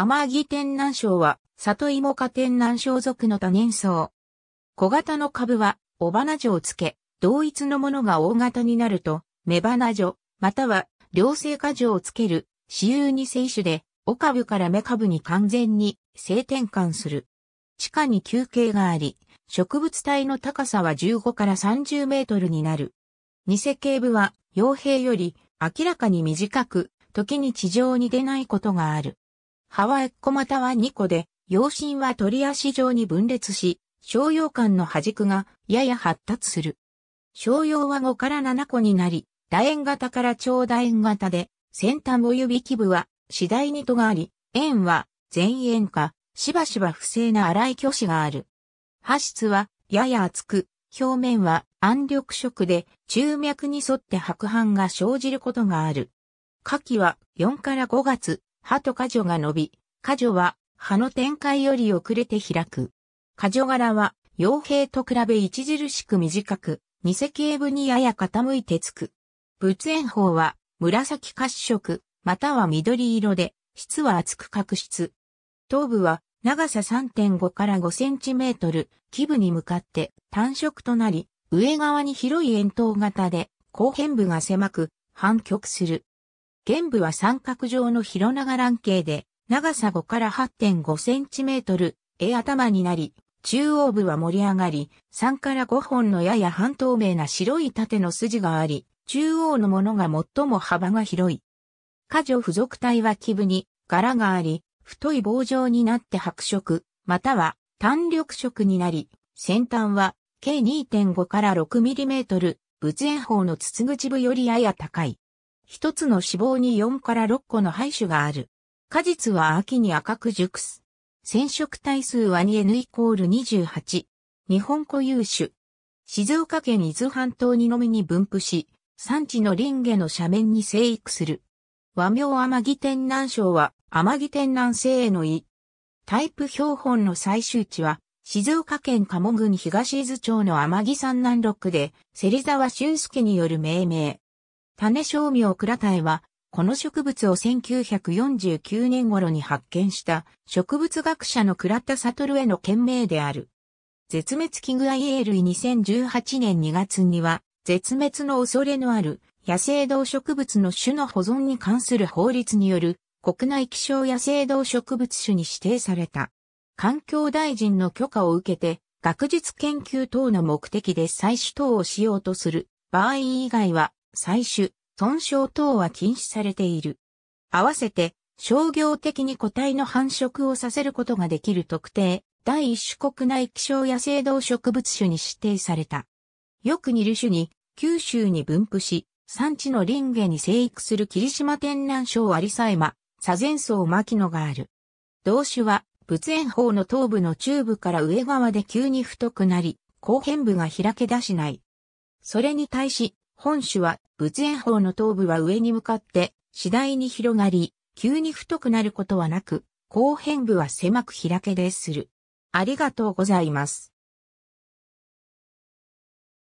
甘木天南省は、里芋科天南省属の多年草。小型の株は、尾花女をつけ、同一のものが大型になると、雌花女、または、両性花女をつける、私有に生種で、お株から芽株に完全に性転換する。地下に休憩があり、植物体の高さは15から30メートルになる。偽警部は、傭兵より明らかに短く、時に地上に出ないことがある。葉は1個または2個で、葉身は鳥足状に分裂し、小葉間の端くがやや発達する。小葉は5から7個になり、楕円型から超楕円型で、先端及び基部は次第にとがあり、円は全円か、しばしば不正な粗い虚子がある。波質はやや厚く、表面は暗緑色で中脈に沿って白斑が生じることがある。下記は4から5月、歯と果樹が伸び、果樹は葉の展開より遅れて開く。果樹柄は、傭兵と比べ著しく短く、二石部にやや傾いてつく。仏炎法は、紫褐色、または緑色で、質は厚く角質。頭部は、長さ3.5から5センチメートル、基部に向かって単色となり、上側に広い円筒型で、後辺部が狭く、反曲する。玄武は三角状の広長卵形で、長さ5から8.5センチメートル、絵頭になり、中央部は盛り上がり、3から5本のやや半透明な白い縦の筋があり、中央のものが最も幅が広い。過剰付属体は基部に柄があり、太い棒状になって白色、または単緑色になり、先端は計2.5から 6mm、仏炎方の筒口部よりやや高い。一つの脂肪に4から6個の胚種がある。果実は秋に赤く熟す。染色体数は 2N イコール28。日本固有種。静岡県伊豆半島にのみに分布し、産地の林下の斜面に生育する。和名天城天南省は天城天南西への意。タイプ標本の採集地は、静岡県鴨郡東伊豆町の天城山南六で、芹沢俊介による命名。種商名倉田へは、この植物を1949年頃に発見した植物学者の倉田悟への懸命である。絶滅危惧愛類2018年2月には、絶滅の恐れのある野生動植物の種の保存に関する法律による国内希少野生動植物種に指定された。環境大臣の許可を受けて、学術研究等の目的で採取等をしようとする場合以外は、採取、損傷等は禁止されている。合わせて、商業的に個体の繁殖をさせることができる特定、第一種国内希少野生動植物種に指定された。よく似る種に、九州に分布し、産地の林下に生育する霧島天南省有沙山、左前層牧野がある。動種は、仏炎法の頭部の中部から上側で急に太くなり、後編部が開け出しない。それに対し、本種は仏炎法の頭部は上に向かって次第に広がり、急に太くなることはなく、後編部は狭く開けでする。ありがとうございます。